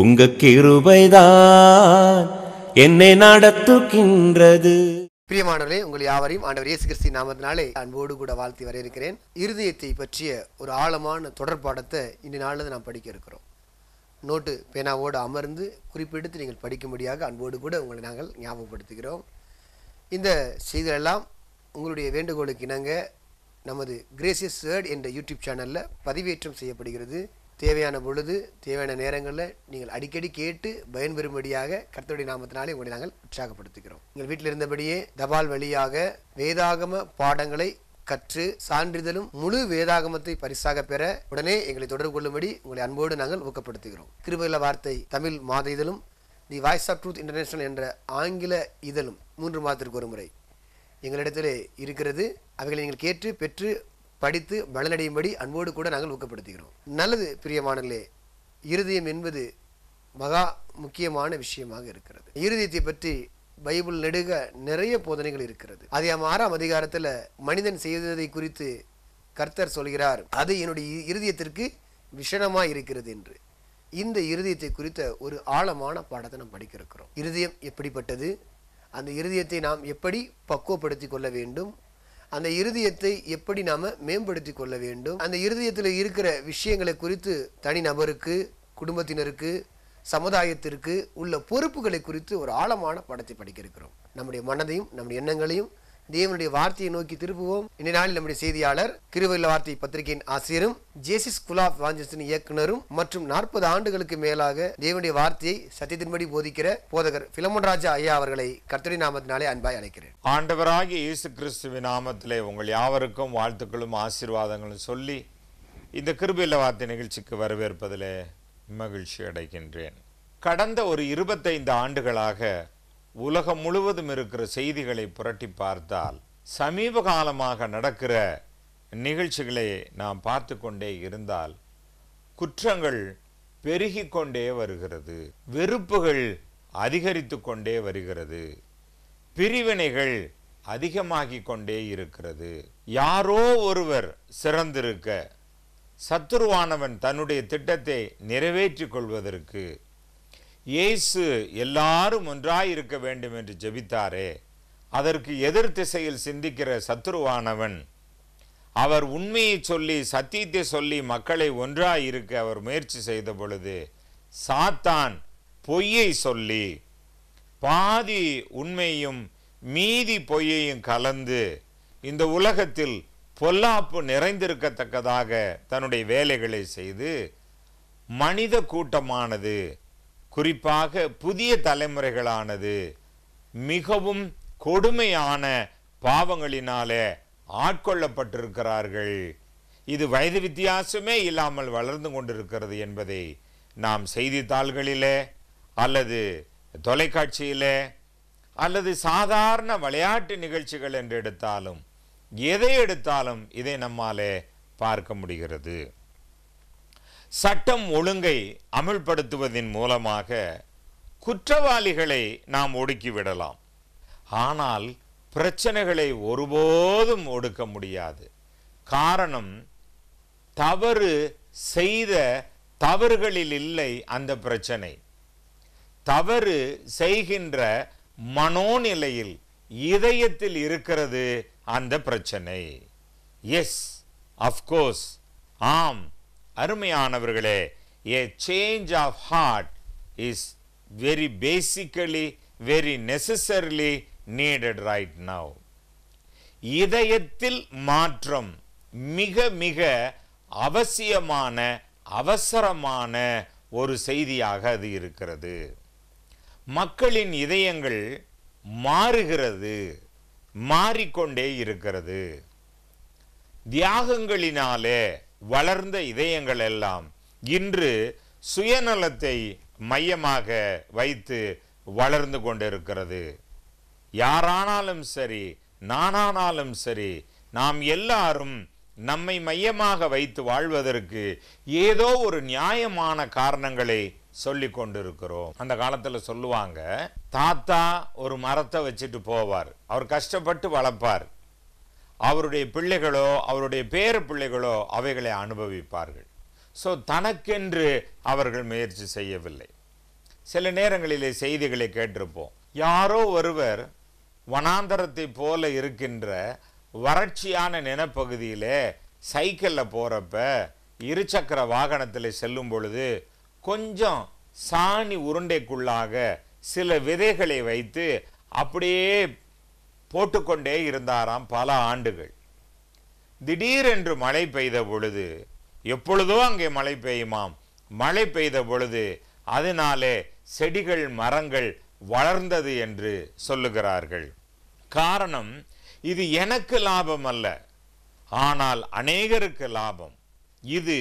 உங்க கிருபைதான் என்னை நடத்துகின்றது பிரியமானவர்களே உங்கள் யாவரையும் ஆண்டவர் இயேசு கிறிஸ்தி நாமத்தினாலே அன்போடு கூட வாழ்த்தி வர இருக்கிறேன் இருதயத்தை பற்றிய ஒரு ஆழமான தொடர்பாடத்தை இந்த நாளில் நாம் படிக்க இருக்கிறோம் நோட்டு பேனாவோடு அமர்ந்து குறிப்பிடுத்து நீங்கள் படிக்கும்படியாக அன்போடு கூட உங்களை நாங்கள் ஞாபகப்படுத்துகிறோம் இந்த செய்திகளெல்லாம் உங்களுடைய வேண்டுகோளுக்கு இணங்க நமது கிரேசியஸ் வேர்ட் என்ற யூடியூப் சேனலில் பதிவேற்றம் செய்யப்படுகிறது தேவையான பொழுது தேவையான நேரங்களில் நீங்கள் அடிக்கடி கேட்டு பயன்பெறும்படியாக கர்த்தருடைய நாமத்தினாலே உங்களை நாங்கள் உற்சாகப்படுத்துகிறோம் எங்கள் வீட்டில் இருந்தபடியே தபால் வழியாக வேதாகம பாடங்களை கற்று சான்றிதழும் முழு வேதாகமத்தை பரிசாக பெற உடனே எங்களை தொடர்பு கொள்ளும்படி உங்களை அன்போடு நாங்கள் ஊக்கப்படுத்துகிறோம் கிருபையில வார்த்தை தமிழ் மாத இதழும் the voice of truth international என்ற ஆங்கில இதழும் மூன்று மாதத்திற்கு ஒரு முறை எங்களிடத்தில் இருக்கிறது அவைகளை நீங்கள் கேட்டு பெற்று படித்து வளனடையும்படி அன்போடு கூட நாங்கள் ஊக்கப்படுத்துகிறோம் நல்லது பிரியமானங்களே இருதயம் என்பது மகா முக்கியமான விஷயமாக இருக்கிறது இருதயத்தை பற்றி பைபிள் நெடுக நிறைய போதனைகள் இருக்கிறது அதே ஆறாம் அதிகாரத்தில் மனிதன் செய்ததை குறித்து கர்த்தர் சொல்கிறார் அது என்னுடைய இருதயத்திற்கு விஷணமாக இருக்கிறது என்று இந்த இருதயத்தை குறித்த ஒரு ஆழமான பாடத்தை நாம் படிக்க இருக்கிறோம் இருதயம் எப்படிப்பட்டது அந்த இருதயத்தை நாம் எப்படி பக்குவப்படுத்தி கொள்ள வேண்டும் அந்த இருதயத்தை எப்படி நாம் மேம்படுத்தி கொள்ள வேண்டும் அந்த இருதயத்தில் இருக்கிற விஷயங்களை குறித்து தனி நபருக்கு குடும்பத்தினருக்கு சமுதாயத்திற்கு உள்ள பொறுப்புகளை குறித்து ஒரு ஆழமான படத்தை படிக்க இருக்கிறோம் நம்முடைய மனதையும் நம்முடைய எண்ணங்களையும் தேவனுடைய வார்த்தையை நோக்கி திரும்புவோம் இந்த நாளில் நம்முடைய செய்தியாளர் கிருவல்ல வார்த்தை பத்திரிகையின் ஆசிரியரும் ஜேசிஸ் குலாப் வாஞ்சன் இயக்குனரும் மற்றும் நாற்பது ஆண்டுகளுக்கு மேலாக தேவனுடைய வார்த்தையை சத்தியத்தின்படி போதிக்கிற போதகர் பிலமன் ராஜா ஐயா அவர்களை கர்த்தரி நாமத்தினாலே அன்பாய் அழைக்கிறேன் ஆண்டவராகி இயேசு கிறிஸ்துவின் நாமத்திலே உங்கள் யாவருக்கும் வாழ்த்துக்களும் ஆசீர்வாதங்களும் சொல்லி இந்த கிருபில்ல வார்த்தை நிகழ்ச்சிக்கு வரவேற்பதிலே மகிழ்ச்சி அடைகின்றேன் கடந்த ஒரு இருபத்தைந்து ஆண்டுகளாக உலகம் முழுவதும் இருக்கிற செய்திகளை புரட்டி பார்த்தால் சமீப காலமாக நடக்கிற நிகழ்ச்சிகளை நாம் பார்த்து கொண்டே இருந்தால் குற்றங்கள் பெருகி கொண்டே வருகிறது வெறுப்புகள் அதிகரித்து கொண்டே வருகிறது பிரிவினைகள் அதிகமாகி கொண்டே இருக்கிறது யாரோ ஒருவர் சிறந்திருக்க சத்துருவானவன் தன்னுடைய திட்டத்தை நிறைவேற்றிக் கொள்வதற்கு இயேசு எல்லாரும் ஒன்றாயிருக்க இருக்க வேண்டும் என்று ஜெபித்தாரே அதற்கு எதிர் திசையில் சிந்திக்கிற சத்துருவானவன் அவர் உண்மையை சொல்லி சத்தியத்தை சொல்லி மக்களை ஒன்றாயிருக்க அவர் முயற்சி செய்த பொழுது சாத்தான் பொய்யை சொல்லி பாதி உண்மையும் மீதி பொய்யையும் கலந்து இந்த உலகத்தில் பொல்லாப்பு நிறைந்திருக்கத்தக்கதாக தன்னுடைய வேலைகளை செய்து மனித கூட்டமானது குறிப்பாக புதிய தலைமுறைகளானது மிகவும் கொடுமையான பாவங்களினாலே ஆட்கொள்ளப்பட்டிருக்கிறார்கள் இது வயது வித்தியாசமே இல்லாமல் வளர்ந்து கொண்டிருக்கிறது என்பதை நாம் செய்தித்தாள்களிலே அல்லது தொலைக்காட்சியிலே அல்லது சாதாரண விளையாட்டு நிகழ்ச்சிகள் என்று எடுத்தாலும் எதை எடுத்தாலும் இதை நம்மாலே பார்க்க முடிகிறது சட்டம் ஒழுங்கை அமல்படுத்துவதன் மூலமாக குற்றவாளிகளை நாம் ஒடுக்கிவிடலாம் ஆனால் பிரச்சனைகளை ஒருபோதும் ஒடுக்க முடியாது காரணம் தவறு செய்த தவறுகளில் இல்லை அந்த பிரச்சனை தவறு செய்கின்ற மனோநிலையில் இதயத்தில் இருக்கிறது அந்த பிரச்சனை எஸ் அஃப்கோர்ஸ் ஆம் அருமையானவர்களே a change of heart is very basically very necessarily needed right now இதயத்தில் மாற்றம் மிக மிக அவசியமான அவசரமான ஒரு செய்தியாக அது இருக்கிறது மக்களின் இதயங்கள் மாறுகிறது மாறிக்கொண்டே இருக்கிறது தியாகங்களினாலே வளர்ந்த இதயங்கள் எல்லாம் இன்று சுயநலத்தை மையமாக வைத்து வளர்ந்து கொண்டிருக்கிறது யாரானாலும் சரி நானானாலும் சரி நாம் எல்லாரும் நம்மை மையமாக வைத்து வாழ்வதற்கு ஏதோ ஒரு நியாயமான காரணங்களை சொல்லி கொண்டிருக்கிறோம் அந்த காலத்தில் சொல்லுவாங்க தாத்தா ஒரு மரத்தை வச்சுட்டு போவார் அவர் கஷ்டப்பட்டு வளர்ப்பார் அவருடைய பிள்ளைகளோ அவருடைய பேர பிள்ளைகளோ அவைகளை அனுபவிப்பார்கள் ஸோ தனக்கென்று அவர்கள் முயற்சி செய்யவில்லை சில நேரங்களிலே செய்திகளை கேட்டிருப்போம் யாரோ ஒருவர் வனாந்தரத்தை போல இருக்கின்ற வறட்சியான நினப்பகுதியிலே சைக்கிளில் போகிறப்ப இருசக்கர வாகனத்தில் செல்லும் பொழுது கொஞ்சம் சாணி உருண்டைக்குள்ளாக சில விதைகளை வைத்து அப்படியே போட்டுக்கொண்டே இருந்தாராம் பல ஆண்டுகள் திடீரென்று மழை பெய்த பொழுது எப்பொழுதோ அங்கே மழை பெய்யுமாம் மழை பெய்த பொழுது அதனாலே செடிகள் மரங்கள் வளர்ந்தது என்று சொல்லுகிறார்கள் காரணம் இது எனக்கு லாபம் அல்ல ஆனால் அநேகருக்கு லாபம் இது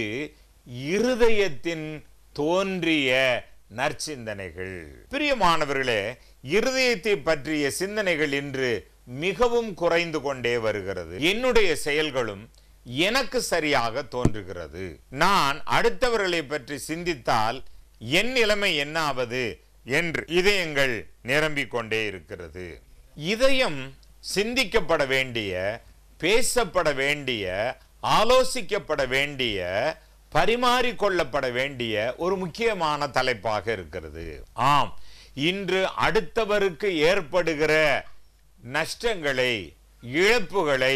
இருதயத்தின் தோன்றிய நற்சிந்தனைகள் பிரியமானவர்களே இருதயத்தை பற்றிய சிந்தனைகள் இன்று மிகவும் குறைந்து கொண்டே வருகிறது என்னுடைய செயல்களும் எனக்கு சரியாக தோன்றுகிறது நான் அடுத்தவர்களை பற்றி சிந்தித்தால் என் நிலைமை என்னாவது என்று இதயங்கள் நிரம்பிக் கொண்டே இருக்கிறது இதயம் சிந்திக்கப்பட வேண்டிய பேசப்பட வேண்டிய ஆலோசிக்கப்பட வேண்டிய பரிமாறிக்கொள்ளப்பட வேண்டிய ஒரு முக்கியமான தலைப்பாக இருக்கிறது ஆம் இன்று அடுத்தவருக்கு ஏற்படுகிற நஷ்டங்களை இழப்புகளை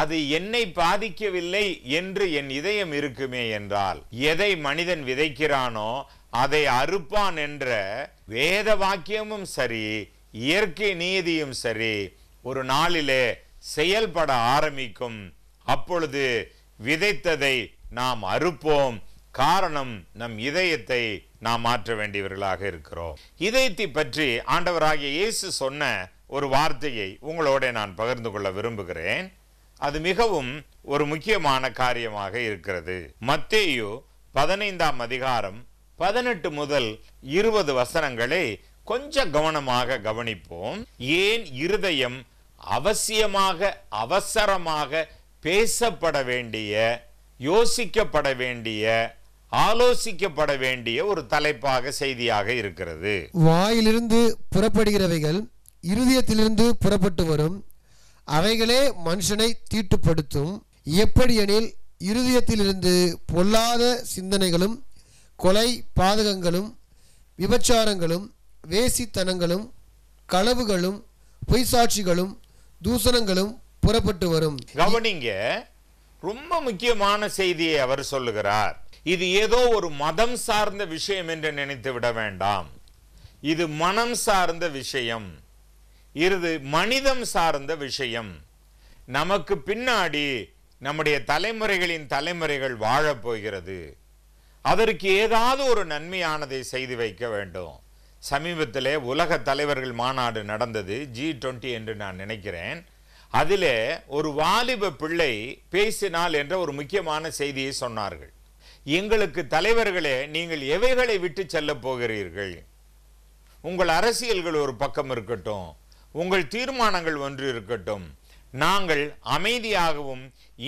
அது என்னை பாதிக்கவில்லை என்று என் இதயம் இருக்குமே என்றால் எதை மனிதன் விதைக்கிறானோ அதை அறுப்பான் என்ற வேத வாக்கியமும் சரி இயற்கை நீதியும் சரி ஒரு நாளிலே செயல்பட ஆரம்பிக்கும் அப்பொழுது விதைத்ததை நாம் அறுப்போம் காரணம் நம் இதயத்தை நாம் மாற்ற வேண்டியவர்களாக இருக்கிறோம் இதயத்தை பற்றி ஆண்டவராகிய இயேசு சொன்ன ஒரு வார்த்தையை உங்களோட நான் பகிர்ந்து கொள்ள விரும்புகிறேன் அது மிகவும் ஒரு முக்கியமான காரியமாக இருக்கிறது மத்தேயு பதினைந்தாம் அதிகாரம் பதினெட்டு முதல் இருபது வசனங்களை கொஞ்சம் கவனமாக கவனிப்போம் ஏன் இருதயம் அவசியமாக அவசரமாக பேசப்பட வேண்டிய யோசிக்கப்பட வேண்டிய ஆலோசிக்கப்பட வேண்டிய ஒரு தலைப்பாக செய்தியாக இருக்கிறது வாயிலிருந்து புறப்படுகிறவைகள் இருதயத்திலிருந்து புறப்பட்டு வரும் அவைகளே மனுஷனை தீட்டுப்படுத்தும் எப்படியெனில் இருதயத்திலிருந்து பொல்லாத சிந்தனைகளும் கொலை பாதகங்களும் விபச்சாரங்களும் வேசித்தனங்களும் களவுகளும் பொய்சாட்சிகளும் தூசணங்களும் புறப்பட்டு வரும் கவனிங்க ரொம்ப முக்கியமான செய்தியை அவர் சொல்லுகிறார் இது ஏதோ ஒரு மதம் சார்ந்த விஷயம் என்று நினைத்து விட வேண்டாம் இது மனம் சார்ந்த விஷயம் இருது மனிதம் சார்ந்த விஷயம் நமக்கு பின்னாடி நம்முடைய தலைமுறைகளின் தலைமுறைகள் வாழப்போகிறது அதற்கு ஏதாவது ஒரு நன்மையானதை செய்து வைக்க வேண்டும் சமீபத்தில் உலக தலைவர்கள் மாநாடு நடந்தது ஜி டுவெண்ட்டி என்று நான் நினைக்கிறேன் அதில் ஒரு வாலிப பிள்ளை பேசினால் என்ற ஒரு முக்கியமான செய்தியை சொன்னார்கள் எங்களுக்கு தலைவர்களே நீங்கள் எவைகளை விட்டு செல்ல போகிறீர்கள் உங்கள் அரசியல்கள் ஒரு பக்கம் இருக்கட்டும் உங்கள் தீர்மானங்கள் ஒன்று இருக்கட்டும் நாங்கள் அமைதியாகவும்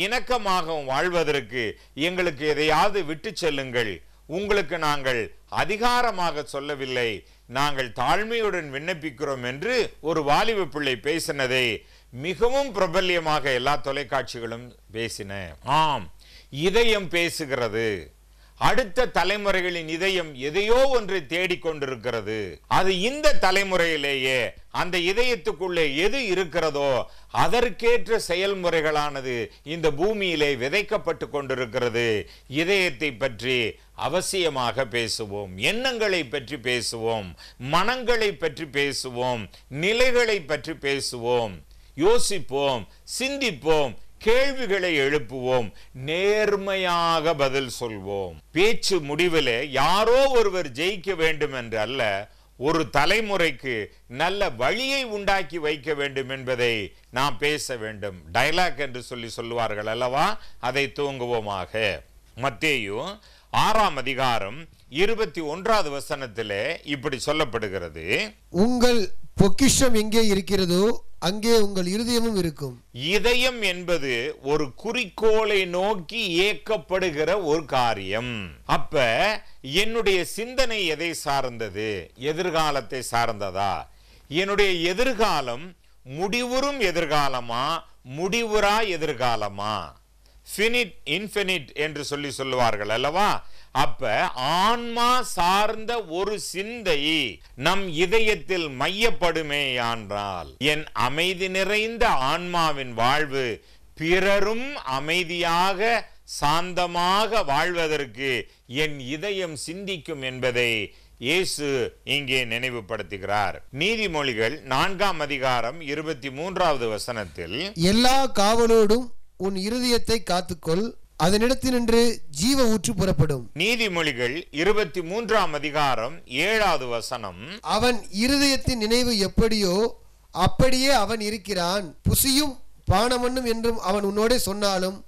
இணக்கமாகவும் வாழ்வதற்கு எங்களுக்கு எதையாவது விட்டு செல்லுங்கள் உங்களுக்கு நாங்கள் அதிகாரமாக சொல்லவில்லை நாங்கள் தாழ்மையுடன் விண்ணப்பிக்கிறோம் என்று ஒரு வாலிப பிள்ளை பேசினதை மிகவும் பிரபல்யமாக எல்லா தொலைக்காட்சிகளும் பேசின ஆம் இதயம் பேசுகிறது அடுத்த தலைமுறைகளின் இதயம் எதையோ ஒன்றை தேடிக்கொண்டிருக்கிறது அது இந்த தலைமுறையிலேயே அந்த இதயத்துக்குள்ளே எது இருக்கிறதோ அதற்கேற்ற செயல்முறைகளானது இந்த பூமியிலே விதைக்கப்பட்டு கொண்டிருக்கிறது இதயத்தை பற்றி அவசியமாக பேசுவோம் எண்ணங்களை பற்றி பேசுவோம் மனங்களை பற்றி பேசுவோம் நிலைகளை பற்றி பேசுவோம் யோசிப்போம் சிந்திப்போம் கேள்விகளை எழுப்புவோம் நேர்மையாக பதில் சொல்வோம் பேச்சு முடிவில் யாரோ ஒருவர் ஜெயிக்க வேண்டும் என்று அல்ல ஒரு தலைமுறைக்கு நல்ல வழியை உண்டாக்கி வைக்க வேண்டும் என்பதை நாம் பேச வேண்டும் டைலாக் என்று சொல்லி சொல்லுவார்கள் அல்லவா அதை தூங்குவோமாக மத்தேயும் ஆறாம் அதிகாரம் இருபத்தி ஒன்றாவது வசனத்திலே இப்படி சொல்லப்படுகிறது உங்கள் பொக்கிஷம் எங்கே இருக்கிறதோ அங்கே உங்கள் இருதயமும் இருக்கும் இதயம் என்பது ஒரு குறிக்கோளை நோக்கி ஏக்கப்படுகிற ஒரு காரியம் அப்ப என்னுடைய சிந்தனை எதை சார்ந்தது எதிர்காலத்தை சார்ந்ததா என்னுடைய எதிர்காலம் முடிவுறும் எதிர்காலமா முடிவுறா எதிர்காலமா என்று சொல்லி சொல்லுவார்கள் அல்லவா அப்ப ஆன்மா சார்ந்த ஒரு சிந்தை நம் இதயத்தில் மையப்படுமே மையப்படுமேயானால் என் அமைதி நிறைந்த ஆன்மாவின் வாழ்வு பிறரும் அமைதியாக சாந்தமாக வாழ்வதற்கு என் இதயம் சிந்திக்கும் என்பதை இயேசு இங்கே நினைவுபடுத்துகிறார் நீதிமொழிகள் நான்காம் அதிகாரம் இருபத்தி மூன்றாவது வசனத்தில் எல்லா காவலோடும் உன் இருதயத்தை காத்துக்கொள் அதனிடத்தில் நின்று ஜீவ ஊற்று புறப்படும் நீதிமொழிகள் இருபத்தி மூன்றாம் அதிகாரம் ஏழாவது வசனம் அவன் இருதயத்தின் நினைவு எப்படியோ அப்படியே அவன் இருக்கிறான் புசியும் பானமண்ணும் என்றும் அவன் உன்னோட சொன்னாலும்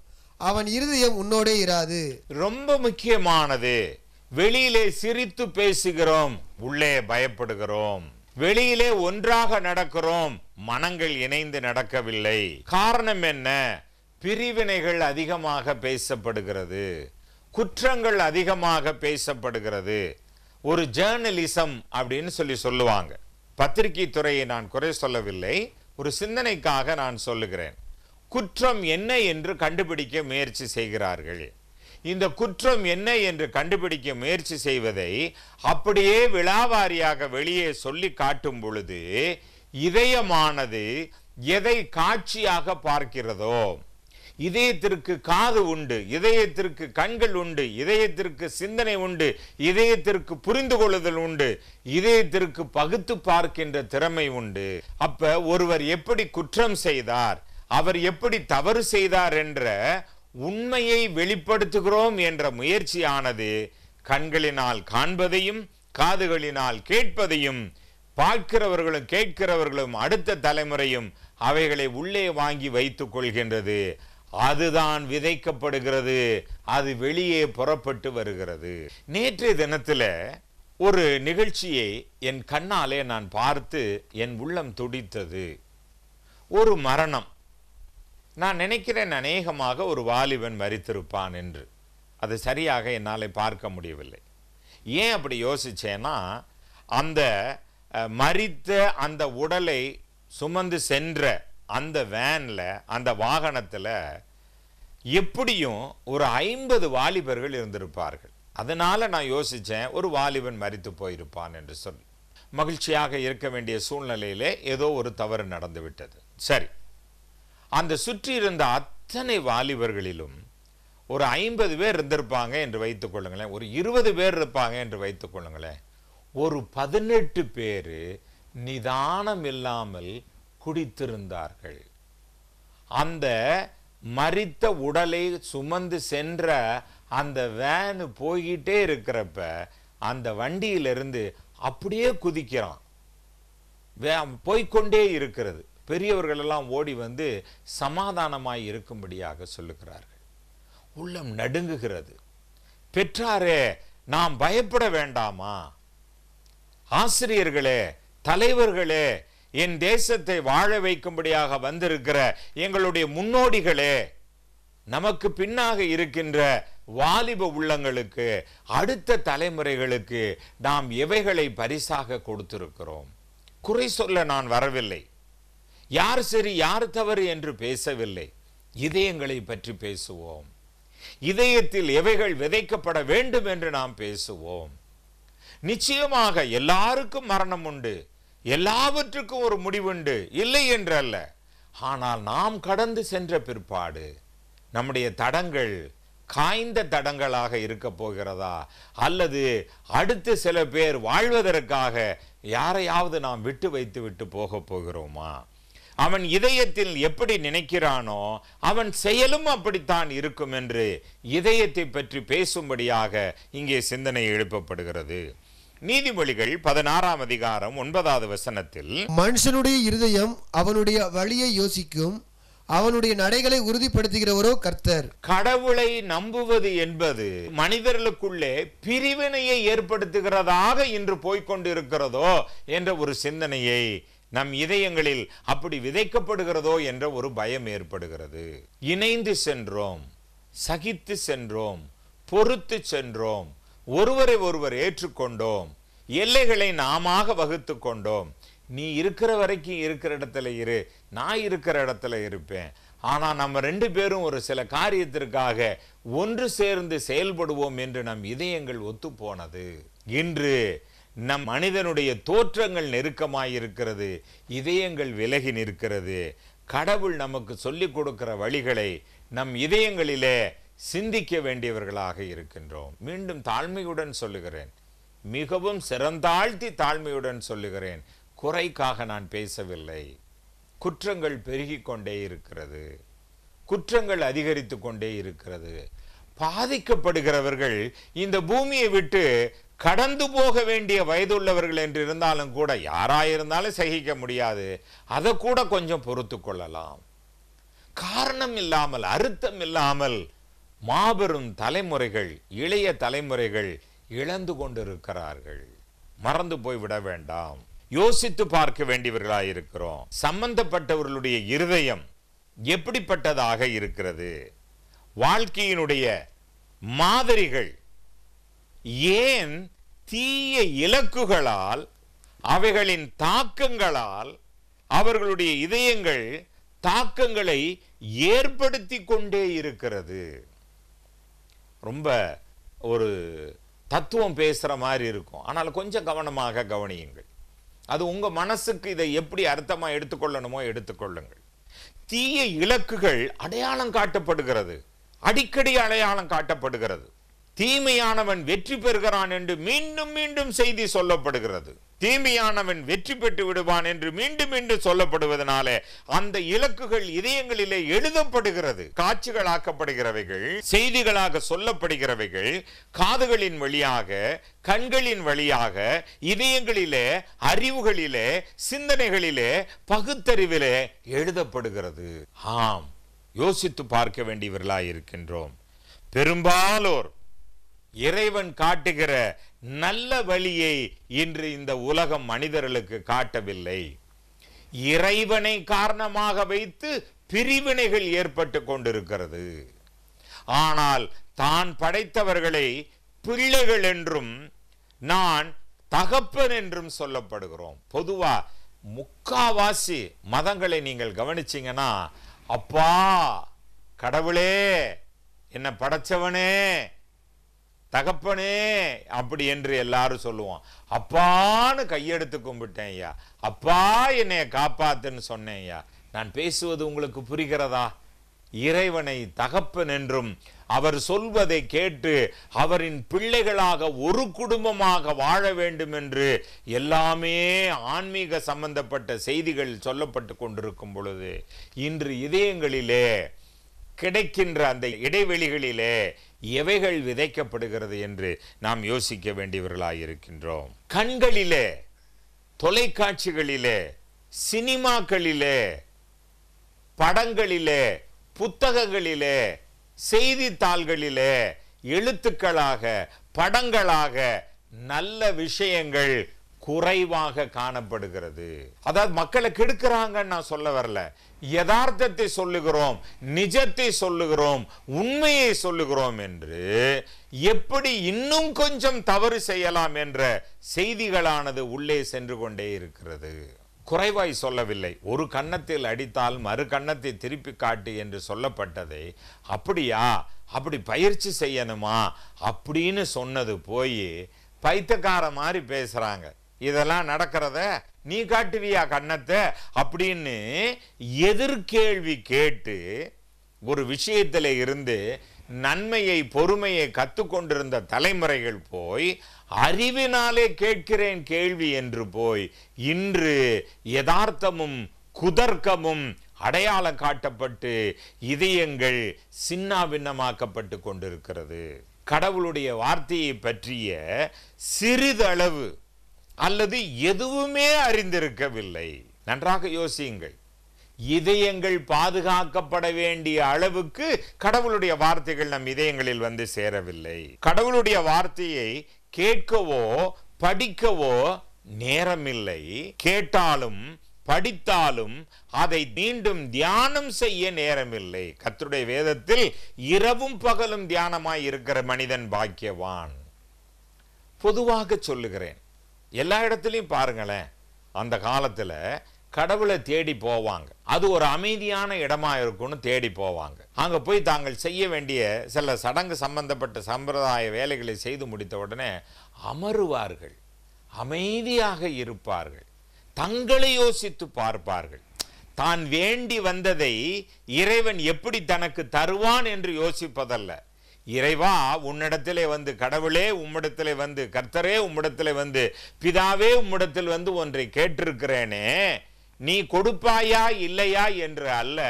அவன் இருதயம் உன்னோடே இராது ரொம்ப முக்கியமானது வெளியிலே சிரித்து பேசுகிறோம் உள்ளே பயப்படுகிறோம் வெளியிலே ஒன்றாக நடக்கிறோம் மனங்கள் இணைந்து நடக்கவில்லை காரணம் என்ன பிரிவினைகள் அதிகமாக பேசப்படுகிறது குற்றங்கள் அதிகமாக பேசப்படுகிறது ஒரு ஜேர்னலிசம் அப்படின்னு சொல்லி சொல்லுவாங்க பத்திரிகை துறையை நான் குறை சொல்லவில்லை ஒரு சிந்தனைக்காக நான் சொல்லுகிறேன் குற்றம் என்ன என்று கண்டுபிடிக்க முயற்சி செய்கிறார்கள் இந்த குற்றம் என்ன என்று கண்டுபிடிக்க முயற்சி செய்வதை அப்படியே விழாவாரியாக வெளியே சொல்லி காட்டும் பொழுது இதயமானது எதை காட்சியாக பார்க்கிறதோ இதயத்திற்கு காது உண்டு இதயத்திற்கு கண்கள் உண்டு இதயத்திற்கு சிந்தனை உண்டு இதயத்திற்கு புரிந்து கொள்ளுதல் உண்டு இதயத்திற்கு பகுத்து பார்க்கின்ற திறமை உண்டு அப்ப ஒருவர் எப்படி குற்றம் செய்தார் அவர் எப்படி தவறு செய்தார் என்ற உண்மையை வெளிப்படுத்துகிறோம் என்ற முயற்சியானது கண்களினால் காண்பதையும் காதுகளினால் கேட்பதையும் பார்க்கிறவர்களும் கேட்கிறவர்களும் அடுத்த தலைமுறையும் அவைகளை உள்ளே வாங்கி வைத்துக் கொள்கின்றது அதுதான் விதைக்கப்படுகிறது அது வெளியே புறப்பட்டு வருகிறது நேற்றைய தினத்தில் ஒரு நிகழ்ச்சியை என் கண்ணாலே நான் பார்த்து என் உள்ளம் துடித்தது ஒரு மரணம் நான் நினைக்கிறேன் அநேகமாக ஒரு வாலிபன் மறித்திருப்பான் என்று அது சரியாக என்னால் பார்க்க முடியவில்லை ஏன் அப்படி யோசித்தேன்னா அந்த மறித்த அந்த உடலை சுமந்து சென்ற அந்த வேனில் அந்த வாகனத்தில் எப்படியும் ஒரு ஐம்பது வாலிபர்கள் இருந்திருப்பார்கள் அதனால் நான் யோசித்தேன் ஒரு வாலிபன் மறித்து போயிருப்பான் என்று சொல்லி மகிழ்ச்சியாக இருக்க வேண்டிய சூழ்நிலையிலே ஏதோ ஒரு தவறு நடந்துவிட்டது சரி அந்த சுற்றி இருந்த அத்தனை வாலிபர்களிலும் ஒரு ஐம்பது பேர் இருந்திருப்பாங்க என்று வைத்துக் கொள்ளுங்களேன் ஒரு இருபது பேர் இருப்பாங்க என்று வைத்துக் கொள்ளுங்களேன் ஒரு பதினெட்டு பேர் நிதானம் இல்லாமல் குடித்திருந்தார்கள் அந்த மறித்த உடலை சுமந்து சென்ற அந்த வேனு போய்கிட்டே இருக்கிறப்ப அந்த வண்டியிலிருந்து அப்படியே குதிக்கிறான் வே போய்கொண்டே இருக்கிறது பெரியவர்களெல்லாம் ஓடி வந்து சமாதானமாய் இருக்கும்படியாக சொல்லுகிறார்கள் உள்ளம் நடுங்குகிறது பெற்றாரே நாம் பயப்பட வேண்டாமா ஆசிரியர்களே தலைவர்களே என் தேசத்தை வாழ வைக்கும்படியாக வந்திருக்கிற எங்களுடைய முன்னோடிகளே நமக்கு பின்னாக இருக்கின்ற வாலிப உள்ளங்களுக்கு அடுத்த தலைமுறைகளுக்கு நாம் எவைகளை பரிசாக கொடுத்திருக்கிறோம் குறை சொல்ல நான் வரவில்லை யார் சரி யார் தவறு என்று பேசவில்லை இதயங்களை பற்றி பேசுவோம் இதயத்தில் எவைகள் விதைக்கப்பட வேண்டும் என்று நாம் பேசுவோம் நிச்சயமாக எல்லாருக்கும் மரணம் உண்டு எல்லாவற்றுக்கும் ஒரு முடிவுண்டு இல்லை என்று அல்ல ஆனால் நாம் கடந்து சென்ற பிற்பாடு நம்முடைய தடங்கள் காய்ந்த தடங்களாக இருக்க போகிறதா அல்லது அடுத்து சில பேர் வாழ்வதற்காக யாரையாவது நாம் விட்டு வைத்து விட்டு போக போகிறோமா அவன் இதயத்தில் எப்படி நினைக்கிறானோ அவன் செயலும் அப்படித்தான் இருக்கும் என்று இதயத்தை பற்றி பேசும்படியாக இங்கே சிந்தனை எழுப்பப்படுகிறது நீதிமொழிகள் பதினாறாம் அதிகாரம் ஒன்பதாவது வசனத்தில் மனுஷனுடைய இருதயம் அவனுடைய வழியை யோசிக்கும் அவனுடைய நடைகளை உறுதிப்படுத்துகிறவரோ கர்த்தர் கடவுளை நம்புவது என்பது மனிதர்களுக்குள்ளே பிரிவினையை ஏற்படுத்துகிறதாக இன்று போய்கொண்டிருக்கிறதோ என்ற ஒரு சிந்தனையை நம் இதயங்களில் அப்படி விதைக்கப்படுகிறதோ என்ற ஒரு பயம் ஏற்படுகிறது இணைந்து சென்றோம் சகித்து சென்றோம் பொறுத்து சென்றோம் ஒருவரை ஒருவர் ஏற்றுக்கொண்டோம் எல்லைகளை நாமாக வகுத்து கொண்டோம் நீ இருக்கிற வரைக்கும் இருக்கிற இடத்துல இரு நான் இருக்கிற இடத்துல இருப்பேன் ஆனால் நம்ம ரெண்டு பேரும் ஒரு சில காரியத்திற்காக ஒன்று சேர்ந்து செயல்படுவோம் என்று நம் இதயங்கள் ஒத்துப்போனது இன்று நம் மனிதனுடைய தோற்றங்கள் நெருக்கமாயிருக்கிறது இருக்கிறது இதயங்கள் விலகி நிற்கிறது கடவுள் நமக்கு சொல்லிக் கொடுக்கிற வழிகளை நம் இதயங்களிலே சிந்திக்க வேண்டியவர்களாக இருக்கின்றோம் மீண்டும் தாழ்மையுடன் சொல்லுகிறேன் மிகவும் சிறந்தாழ்த்தி தாழ்மையுடன் சொல்லுகிறேன் குறைக்காக நான் பேசவில்லை குற்றங்கள் பெருகி கொண்டே இருக்கிறது குற்றங்கள் அதிகரித்து கொண்டே இருக்கிறது பாதிக்கப்படுகிறவர்கள் இந்த பூமியை விட்டு கடந்து போக வேண்டிய வயதுள்ளவர்கள் என்று இருந்தாலும் கூட யாராயிருந்தாலும் சகிக்க முடியாது அதை கூட கொஞ்சம் பொறுத்து கொள்ளலாம் காரணம் இல்லாமல் அறுத்தம் இல்லாமல் மாபெரும் தலைமுறைகள் இளைய தலைமுறைகள் இழந்து கொண்டிருக்கிறார்கள் மறந்து போய்விட வேண்டாம் யோசித்து பார்க்க வேண்டியவர்களாயிருக்கிறோம் இருக்கிறோம் சம்பந்தப்பட்டவர்களுடைய இருதயம் எப்படிப்பட்டதாக இருக்கிறது வாழ்க்கையினுடைய மாதிரிகள் ஏன் தீய இலக்குகளால் அவைகளின் தாக்கங்களால் அவர்களுடைய இதயங்கள் தாக்கங்களை ஏற்படுத்தி கொண்டே இருக்கிறது ரொம்ப ஒரு தத்துவம் பேசுகிற மாதிரி இருக்கும் ஆனால் கொஞ்சம் கவனமாக கவனியுங்கள் அது உங்கள் மனசுக்கு இதை எப்படி அர்த்தமாக எடுத்துக்கொள்ளணுமோ எடுத்துக்கொள்ளுங்கள் தீய இலக்குகள் அடையாளம் காட்டப்படுகிறது அடிக்கடி அடையாளம் காட்டப்படுகிறது தீமையானவன் வெற்றி பெறுகிறான் என்று மீண்டும் மீண்டும் செய்தி சொல்லப்படுகிறது தீமையானவன் வெற்றி பெற்று விடுவான் என்று மீண்டும் மீண்டும் சொல்லப்படுவதனால அந்த இலக்குகள் இதயங்களிலே எழுதப்படுகிறது காட்சிகளாக்கப்படுகிறவைகள் செய்திகளாக சொல்லப்படுகிறவைகள் காதுகளின் வழியாக கண்களின் வழியாக இதயங்களிலே அறிவுகளிலே சிந்தனைகளிலே பகுத்தறிவிலே எழுதப்படுகிறது ஆம் யோசித்து பார்க்க வேண்டியவர்களாயிருக்கின்றோம் பெரும்பாலோர் இறைவன் காட்டுகிற நல்ல வழியை இன்று இந்த உலகம் மனிதர்களுக்கு காட்டவில்லை இறைவனை காரணமாக வைத்து பிரிவினைகள் ஏற்பட்டு கொண்டிருக்கிறது ஆனால் தான் படைத்தவர்களை பிள்ளைகள் என்றும் நான் தகப்பன் என்றும் சொல்லப்படுகிறோம் பொதுவா முக்காவாசி மதங்களை நீங்கள் கவனிச்சிங்கன்னா அப்பா கடவுளே என்ன படைச்சவனே தகப்பனே அப்படி என்று எல்லாரும் சொல்லுவோம் அப்பான்னு கையெடுத்து கும்பிட்டேன் ஐயா அப்பா என்னைய காப்பாத்துன்னு சொன்னேன் ஐயா நான் பேசுவது உங்களுக்கு புரிகிறதா இறைவனை தகப்பன் என்றும் அவர் சொல்வதை கேட்டு அவரின் பிள்ளைகளாக ஒரு குடும்பமாக வாழ வேண்டும் என்று எல்லாமே ஆன்மீக சம்பந்தப்பட்ட செய்திகள் சொல்லப்பட்டு கொண்டிருக்கும் பொழுது இன்று இதயங்களிலே கிடைக்கின்ற அந்த இடைவெளிகளிலே எவைகள் விதைக்கப்படுகிறது என்று நாம் யோசிக்க வேண்டியவர்களாயிருக்கின்றோம் கண்களிலே தொலைக்காட்சிகளிலே சினிமாக்களிலே படங்களிலே புத்தகங்களிலே செய்தித்தாள்களிலே எழுத்துக்களாக படங்களாக நல்ல விஷயங்கள் குறைவாக காணப்படுகிறது அதாவது மக்களை கெடுக்கிறாங்கன்னு நான் சொல்ல வரல யதார்த்தத்தை சொல்லுகிறோம் நிஜத்தை சொல்லுகிறோம் உண்மையை சொல்லுகிறோம் என்று எப்படி இன்னும் கொஞ்சம் தவறு செய்யலாம் என்ற செய்திகளானது உள்ளே சென்று கொண்டே இருக்கிறது குறைவாய் சொல்லவில்லை ஒரு கன்னத்தில் அடித்தால் மறு கன்னத்தை திருப்பி காட்டு என்று சொல்லப்பட்டதை அப்படியா அப்படி பயிற்சி செய்யணுமா அப்படின்னு சொன்னது போய் பைத்தக்கார மாதிரி பேசுகிறாங்க இதெல்லாம் நடக்கிறத நீ காட்டுவியா கண்ணத்தை அப்படின்னு எதிர்கேள்வி கேட்டு ஒரு விஷயத்தில் இருந்து நன்மையை பொறுமையை கற்றுக்கொண்டிருந்த தலைமுறைகள் போய் அறிவினாலே கேட்கிறேன் கேள்வி என்று போய் இன்று யதார்த்தமும் குதர்க்கமும் அடையாளம் காட்டப்பட்டு இதயங்கள் சின்னாபின்னமாக்கப்பட்டு கொண்டிருக்கிறது கடவுளுடைய வார்த்தையை பற்றிய சிறிதளவு அல்லது எதுவுமே அறிந்திருக்கவில்லை நன்றாக யோசியுங்கள் இதயங்கள் பாதுகாக்கப்பட வேண்டிய அளவுக்கு கடவுளுடைய வார்த்தைகள் நம் இதயங்களில் வந்து சேரவில்லை கடவுளுடைய வார்த்தையை கேட்கவோ படிக்கவோ நேரமில்லை கேட்டாலும் படித்தாலும் அதை மீண்டும் தியானம் செய்ய நேரமில்லை கத்துடைய வேதத்தில் இரவும் பகலும் தியானமாய் இருக்கிற மனிதன் பாக்கியவான் பொதுவாக சொல்லுகிறேன் எல்லா இடத்துலையும் பாருங்களேன் அந்த காலத்தில் கடவுளை தேடி போவாங்க அது ஒரு அமைதியான இடமா இருக்கும்னு தேடி போவாங்க அங்கே போய் தாங்கள் செய்ய வேண்டிய சில சடங்கு சம்பந்தப்பட்ட சம்பிரதாய வேலைகளை செய்து முடித்த உடனே அமருவார்கள் அமைதியாக இருப்பார்கள் தங்களை யோசித்து பார்ப்பார்கள் தான் வேண்டி வந்ததை இறைவன் எப்படி தனக்கு தருவான் என்று யோசிப்பதல்ல இறைவா உன்னிடத்திலே வந்து கடவுளே உம்மிடத்திலே வந்து கர்த்தரே உம்மிடத்திலே வந்து பிதாவே உம்மிடத்தில் வந்து ஒன்றை கேட்டிருக்கிறேனே நீ கொடுப்பாயா இல்லையா என்று அல்ல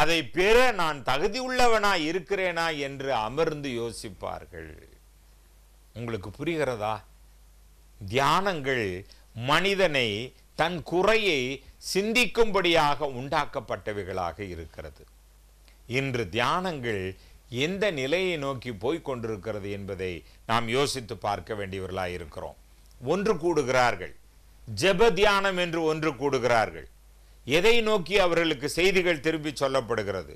அதை பெற நான் தகுதி உள்ளவனா இருக்கிறேனா என்று அமர்ந்து யோசிப்பார்கள் உங்களுக்கு புரிகிறதா தியானங்கள் மனிதனை தன் குறையை சிந்திக்கும்படியாக உண்டாக்கப்பட்டவைகளாக இருக்கிறது இன்று தியானங்கள் எந்த நிலையை நோக்கி போய் கொண்டிருக்கிறது என்பதை நாம் யோசித்து பார்க்க வேண்டியவர்களாக இருக்கிறோம் ஒன்று கூடுகிறார்கள் ஜெப தியானம் என்று ஒன்று கூடுகிறார்கள் எதை நோக்கி அவர்களுக்கு செய்திகள் திரும்பி சொல்லப்படுகிறது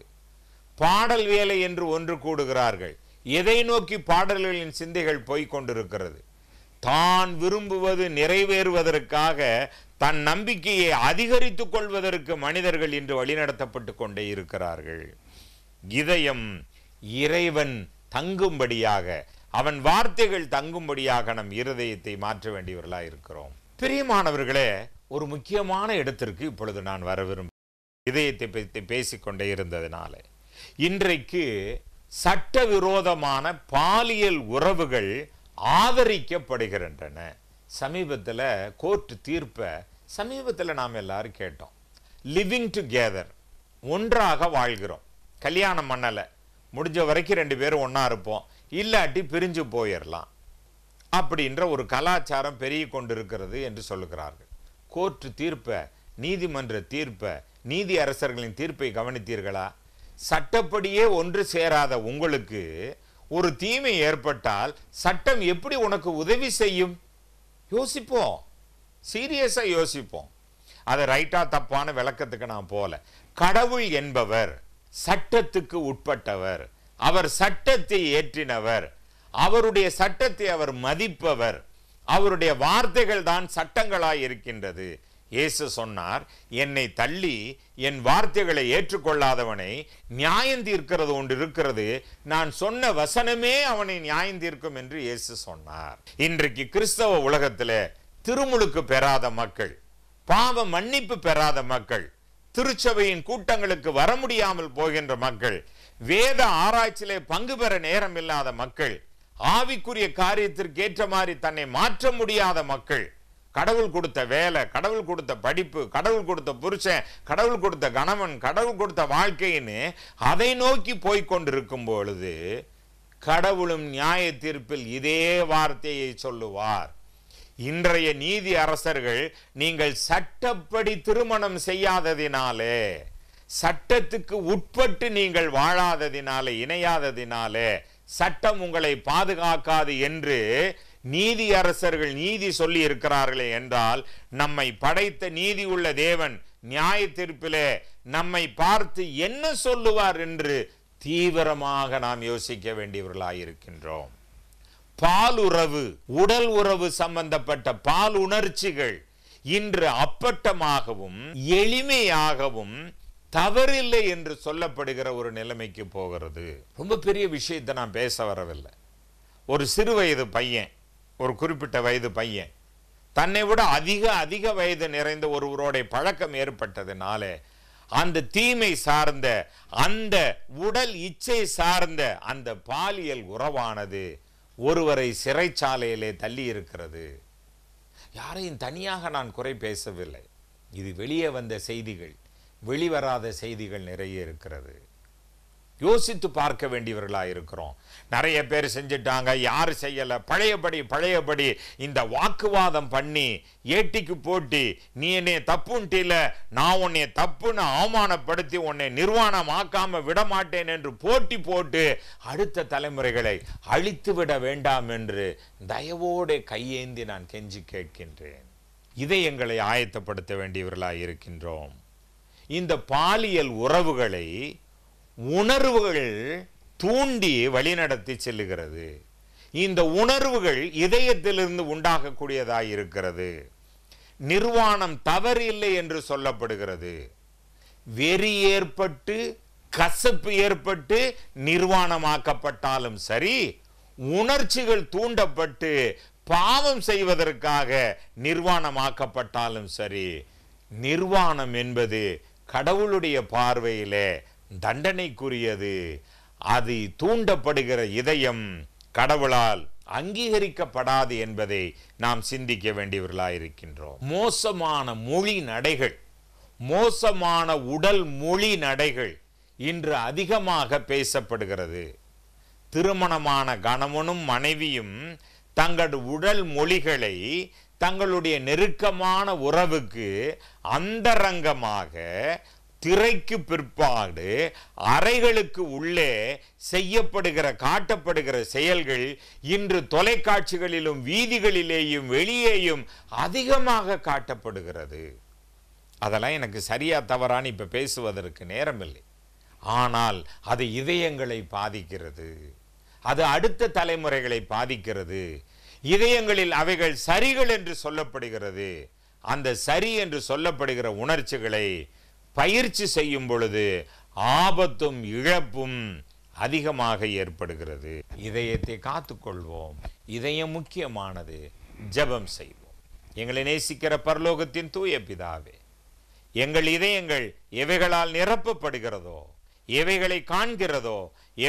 பாடல் வேலை என்று ஒன்று கூடுகிறார்கள் எதை நோக்கி பாடல்களின் சிந்தைகள் போய்கொண்டிருக்கிறது தான் விரும்புவது நிறைவேறுவதற்காக தன் நம்பிக்கையை அதிகரித்துக் கொள்வதற்கு மனிதர்கள் இன்று வழிநடத்தப்பட்டு கொண்டே இருக்கிறார்கள் இதயம் இறைவன் தங்கும்படியாக அவன் வார்த்தைகள் தங்கும்படியாக நம் இருதயத்தை மாற்ற வேண்டியவர்களாக இருக்கிறோம் பிரியமானவர்களே ஒரு முக்கியமான இடத்திற்கு இப்பொழுது நான் வர விரும்புகிறேன் இதயத்தை பற்றி பேசிக்கொண்டே இருந்ததுனால இன்றைக்கு சட்டவிரோதமான பாலியல் உறவுகள் ஆதரிக்கப்படுகின்றன சமீபத்தில் கோர்ட் தீர்ப்பை சமீபத்தில் நாம் எல்லாரும் கேட்டோம் லிவிங் டுகெதர் ஒன்றாக வாழ்கிறோம் கல்யாணம் பண்ணலை முடிஞ்ச வரைக்கும் ரெண்டு பேரும் ஒன்றா இருப்போம் இல்லாட்டி பிரிஞ்சு போயிடலாம் அப்படின்ற ஒரு கலாச்சாரம் பெருகி கொண்டிருக்கிறது என்று சொல்லுகிறார்கள் கோர்ட்டு தீர்ப்பை நீதிமன்ற தீர்ப்பை நீதி அரசர்களின் தீர்ப்பை கவனித்தீர்களா சட்டப்படியே ஒன்று சேராத உங்களுக்கு ஒரு தீமை ஏற்பட்டால் சட்டம் எப்படி உனக்கு உதவி செய்யும் யோசிப்போம் சீரியஸாக யோசிப்போம் அதை ரைட்டாக தப்பான விளக்கத்துக்கு நான் போகல கடவுள் என்பவர் சட்டத்துக்கு உட்பட்டவர் அவர் சட்டத்தை ஏற்றினவர் அவருடைய சட்டத்தை அவர் மதிப்பவர் அவருடைய வார்த்தைகள் தான் சட்டங்களாய் இருக்கின்றது இயேசு சொன்னார் என்னை தள்ளி என் வார்த்தைகளை ஏற்றுக்கொள்ளாதவனை நியாயம் தீர்க்கிறது ஒன்று இருக்கிறது நான் சொன்ன வசனமே அவனை நியாயம் தீர்க்கும் என்று இயேசு சொன்னார் இன்றைக்கு கிறிஸ்தவ உலகத்தில் திருமுழுக்கு பெறாத மக்கள் பாவ மன்னிப்பு பெறாத மக்கள் திருச்சபையின் கூட்டங்களுக்கு வர முடியாமல் போகின்ற மக்கள் வேத ஆராய்ச்சியிலே பங்கு பெற நேரம் இல்லாத மக்கள் ஆவிக்குரிய காரியத்திற்கு ஏற்ற மாதிரி தன்னை மாற்ற முடியாத மக்கள் கடவுள் கொடுத்த வேலை கடவுள் கொடுத்த படிப்பு கடவுள் கொடுத்த புருஷன் கடவுள் கொடுத்த கணவன் கடவுள் கொடுத்த வாழ்க்கைன்னு அதை நோக்கி போய்கொண்டிருக்கும் பொழுது கடவுளும் நியாய தீர்ப்பில் இதே வார்த்தையை சொல்லுவார் இன்றைய நீதி அரசர்கள் நீங்கள் சட்டப்படி திருமணம் செய்யாததினாலே சட்டத்துக்கு உட்பட்டு நீங்கள் வாழாததினாலே இணையாததினாலே சட்டம் உங்களை பாதுகாக்காது என்று நீதி அரசர்கள் நீதி சொல்லி இருக்கிறார்களே என்றால் நம்மை படைத்த நீதி உள்ள தேவன் நியாய தீர்ப்பிலே நம்மை பார்த்து என்ன சொல்லுவார் என்று தீவிரமாக நாம் யோசிக்க வேண்டியவர்களாயிருக்கின்றோம் பால் உறவு உடல் உறவு சம்பந்தப்பட்ட பால் உணர்ச்சிகள் இன்று அப்பட்டமாகவும் எளிமையாகவும் தவறில்லை என்று சொல்லப்படுகிற ஒரு நிலைமைக்கு போகிறது ரொம்ப பெரிய விஷயத்தை நான் பேச வரவில்லை ஒரு சிறு வயது பையன் ஒரு குறிப்பிட்ட வயது பையன் தன்னை விட அதிக அதிக வயது நிறைந்த ஒருவருடைய பழக்கம் ஏற்பட்டதுனால அந்த தீமை சார்ந்த அந்த உடல் இச்சை சார்ந்த அந்த பாலியல் உறவானது ஒருவரை சிறைச்சாலையிலே தள்ளி இருக்கிறது யாரையும் தனியாக நான் குறை பேசவில்லை இது வெளியே வந்த செய்திகள் வெளிவராத செய்திகள் நிறைய இருக்கிறது யோசித்து பார்க்க வேண்டியவர்களாக இருக்கிறோம் நிறைய பேர் செஞ்சிட்டாங்க யார் செய்யலை பழையபடி பழையபடி இந்த வாக்குவாதம் பண்ணி ஏட்டிக்கு போட்டி நீ என்னை தப்புன்ட்டில நான் உன்னை தப்புன்னு அவமானப்படுத்தி உன்னை நிர்வாணம் ஆக்காம விடமாட்டேன் என்று போட்டி போட்டு அடுத்த தலைமுறைகளை அழித்து விட வேண்டாம் என்று தயவோடு கையேந்தி நான் கெஞ்சி கேட்கின்றேன் இதை எங்களை ஆயத்தப்படுத்த வேண்டியவர்களாக இருக்கின்றோம் இந்த பாலியல் உறவுகளை உணர்வுகள் தூண்டி வழிநடத்தி செல்லுகிறது இந்த உணர்வுகள் இதயத்திலிருந்து உண்டாகக்கூடியதாக இருக்கிறது நிர்வாணம் தவறு இல்லை என்று சொல்லப்படுகிறது வெறி ஏற்பட்டு கசப்பு ஏற்பட்டு நிர்வாணமாக்கப்பட்டாலும் சரி உணர்ச்சிகள் தூண்டப்பட்டு பாவம் செய்வதற்காக நிர்வாணமாக்கப்பட்டாலும் சரி நிர்வாணம் என்பது கடவுளுடைய பார்வையிலே தண்டனைக்குரியது அது தூண்டப்படுகிற இதயம் கடவுளால் அங்கீகரிக்கப்படாது என்பதை நாம் சிந்திக்க வேண்டியவர்களாயிருக்கின்றோம் மோசமான மொழி நடைகள் மோசமான உடல் மொழி நடைகள் இன்று அதிகமாக பேசப்படுகிறது திருமணமான கணவனும் மனைவியும் தங்கள் உடல் மொழிகளை தங்களுடைய நெருக்கமான உறவுக்கு அந்தரங்கமாக திரைக்கு பிற்பாடு அறைகளுக்கு உள்ளே செய்யப்படுகிற காட்டப்படுகிற செயல்கள் இன்று தொலைக்காட்சிகளிலும் வீதிகளிலேயும் வெளியேயும் அதிகமாக காட்டப்படுகிறது அதெல்லாம் எனக்கு சரியா தவறான்னு இப்போ பேசுவதற்கு நேரமில்லை ஆனால் அது இதயங்களை பாதிக்கிறது அது அடுத்த தலைமுறைகளை பாதிக்கிறது இதயங்களில் அவைகள் சரிகள் என்று சொல்லப்படுகிறது அந்த சரி என்று சொல்லப்படுகிற உணர்ச்சிகளை பயிற்சி செய்யும் பொழுது ஆபத்தும் இழப்பும் அதிகமாக ஏற்படுகிறது இதயத்தை காத்துக்கொள்வோம் இதயம் முக்கியமானது ஜபம் செய்வோம் எங்களை நேசிக்கிற பரலோகத்தின் தூய பிதாவே எங்கள் இதயங்கள் எவைகளால் நிரப்பப்படுகிறதோ எவைகளை காண்கிறதோ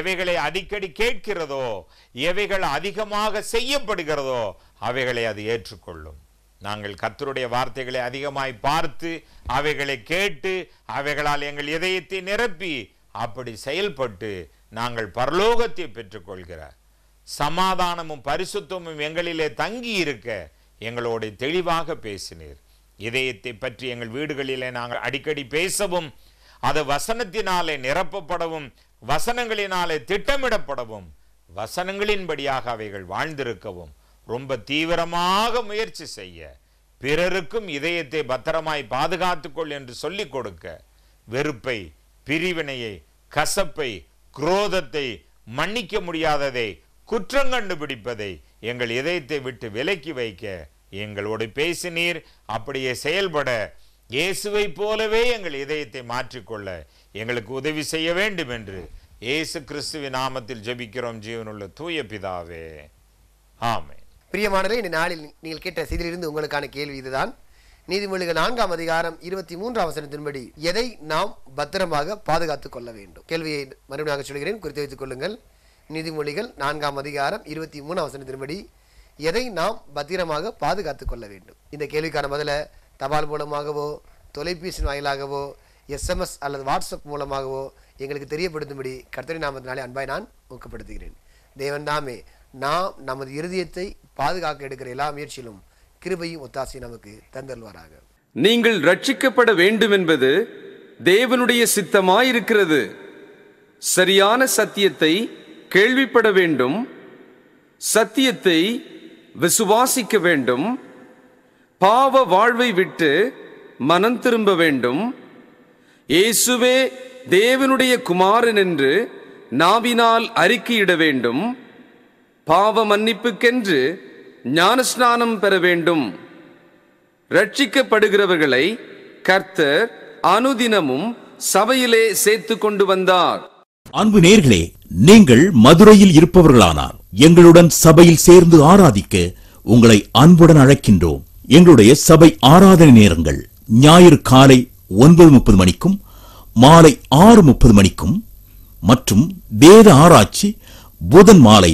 எவைகளை அடிக்கடி கேட்கிறதோ எவைகள் அதிகமாக செய்யப்படுகிறதோ அவைகளை அது ஏற்றுக்கொள்ளும் நாங்கள் கத்தருடைய வார்த்தைகளை அதிகமாய் பார்த்து அவைகளை கேட்டு அவைகளால் எங்கள் இதயத்தை நிரப்பி அப்படி செயல்பட்டு நாங்கள் பரலோகத்தை பெற்றுக்கொள்கிற சமாதானமும் பரிசுத்தமும் எங்களிலே தங்கி இருக்க எங்களோடு தெளிவாக பேசினீர் இதயத்தை பற்றி எங்கள் வீடுகளிலே நாங்கள் அடிக்கடி பேசவும் அது வசனத்தினாலே நிரப்பப்படவும் வசனங்களினாலே திட்டமிடப்படவும் வசனங்களின்படியாக அவைகள் வாழ்ந்திருக்கவும் ரொம்ப தீவிரமாக முயற்சி செய்ய பிறருக்கும் இதயத்தை பத்திரமாய் பாதுகாத்துக்கொள் என்று சொல்லிக் கொடுக்க வெறுப்பை பிரிவினையை கசப்பை குரோதத்தை மன்னிக்க முடியாததை குற்றம் கண்டுபிடிப்பதை எங்கள் இதயத்தை விட்டு விலக்கி வைக்க எங்களோடு பேசினீர் அப்படியே செயல்பட இயேசுவை போலவே எங்கள் இதயத்தை மாற்றிக்கொள்ள எங்களுக்கு உதவி செய்ய வேண்டும் என்று இயேசு கிறிஸ்துவின் நாமத்தில் ஜெபிக்கிறோம் ஜீவனுள்ள தூய பிதாவே ஆமை பிரியமானதே இந்த நாளில் நீங்கள் கேட்ட செய்தியிலிருந்து உங்களுக்கான கேள்வி இதுதான் நீதிமொழிகள் நான்காம் அதிகாரம் இருபத்தி மூன்றாம் வசனத்தின்படி எதை நாம் பத்திரமாக பாதுகாத்துக் கொள்ள வேண்டும் கேள்வியை மறுபடியாக சொல்கிறேன் குறித்து வைத்துக் கொள்ளுங்கள் நீதிமொழிகள் நான்காம் அதிகாரம் இருபத்தி மூணாம் வசனத்தின்படி எதை நாம் பத்திரமாக பாதுகாத்துக் கொள்ள வேண்டும் இந்த கேள்விக்கான பதில தபால் மூலமாகவோ தொலைபேசி வாயிலாகவோ எஸ்எம்எஸ் அல்லது வாட்ஸ்அப் மூலமாகவோ எங்களுக்கு தெரியப்படுத்தும்படி கர்த்தரி நாமத்தினாலே அன்பாய் நான் ஊக்கப்படுத்துகிறேன் தேவன் தாமே நாம் நமது இருதயத்தை பாதுகாக்க எடுக்கிற எல்லா முயற்சியிலும் கிருபையும் ஒத்தாசி நமக்கு தந்தல்வாராக நீங்கள் ரட்சிக்கப்பட வேண்டும் என்பது தேவனுடைய சித்தமாயிருக்கிறது சரியான சத்தியத்தை கேள்விப்பட வேண்டும் சத்தியத்தை விசுவாசிக்க வேண்டும் பாவ வாழ்வை விட்டு மனம் திரும்ப வேண்டும் இயேசுவே தேவனுடைய குமாரன் என்று நாவினால் அறிக்கையிட வேண்டும் பாவ மன்னிப்புக்கென்று ஞானஸ்நானம் பெற வேண்டும் ரட்சிக்கப்படுகிறவர்களை கர்த்தர் அனுதினமும் சபையிலே சேர்த்து கொண்டு வந்தார் அன்பு நேர்களே நீங்கள் மதுரையில் இருப்பவர்களானார் எங்களுடன் சபையில் சேர்ந்து ஆராதிக்க உங்களை அன்புடன் அழைக்கின்றோம் எங்களுடைய சபை ஆராதனை நேரங்கள் ஞாயிறு காலை ஒன்பது முப்பது மணிக்கும் மாலை ஆறு முப்பது மணிக்கும் மற்றும் வேத ஆராய்ச்சி புதன் மாலை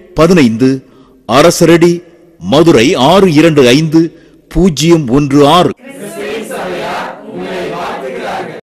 பதினைந்து அரசரடி மதுரை ஆறு இரண்டு ஐந்து பூஜ்ஜியம் ஒன்று ஆறு